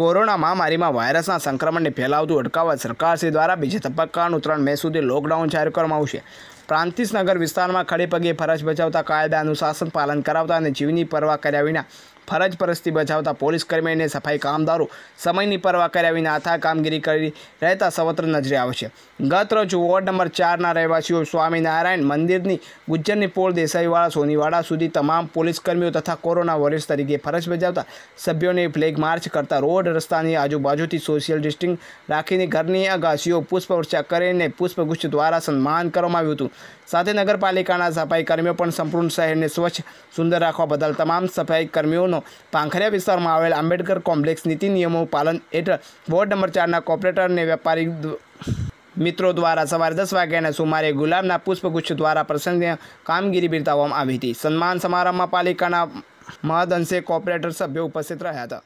corona મહામારીમાં વાયરસના સંક્રમણને ફેલાવતું અટકાવવા સરકારશ્રી દ્વારા બીજા તબક્કાનું ત્રણ મે સુધી લોકડાઉન જાહેર કરવામાં આવશે પ્રાંતિસનગર વિસ્તારમાં ખડે પગે ફરજ બજાવતા કાયદા અનુશાસન પાલન કરાવતા અને જીવની પરવા કર્યા વિના ફરજ પરસ્તી બજાવતા પોલીસ કર્મચારીને સફાઈ કામદારો સમયની પરવા કર્યા વિના આથા કામગીરી કરી રહ્યા હતા સવત્ર નજરે આવ છે ગતરો જો વોર્ડ નંબર 4 ના રહેવાસીઓ સ્વામીનારાયણ મંદિરની ગુજર્ની પોળ દેસાઈવાળા સોનીવાડા સુધી તમામ પોલીસ કર્મચારીઓ તથા કોરોના વોરિયર્સ તરીકે ફરજ બજાવતા સભ્યોને ફ્લેગ માર્ચ કરતા રોડ રસ્તાની આજુબાજુથી સોશિયલ ડિસ્ટન્સ રાખીને ઘરની આંગાશિયો पुष्प વર્ચકરેને पुष्प गुચ્છ દ્વારા સન્માન કરવામાં આવ્યું હતું સાથે નગરપાલિકાના સફાઈ કર્મીઓ પણ સંપૂર્ણ સહાયને સ્વચ્છ સુંદર રાખવા બદલ તમામ સફાઈ કર્મીઓ पांखरिया विसारमावेल अंबेडकर कॉम्प्लेक्स नीति नियमों पालन बोर्ड नंबर 4 ના કો-ઓપરેટર ને વેપારી મિત્રો દ્વારા સવારે 10 વાગ્યે ને સુમારે ગુલામના पुष्प गुચ્છ દ્વારા પ્રસંગે કામગીરી બિરતાવામાં આવી હતી સન્માન સમારંભમાં પાલિકાના મહાદનસે કો-ઓપરેટર સભ્ય ઉપસ્થિત રહ્યા હતા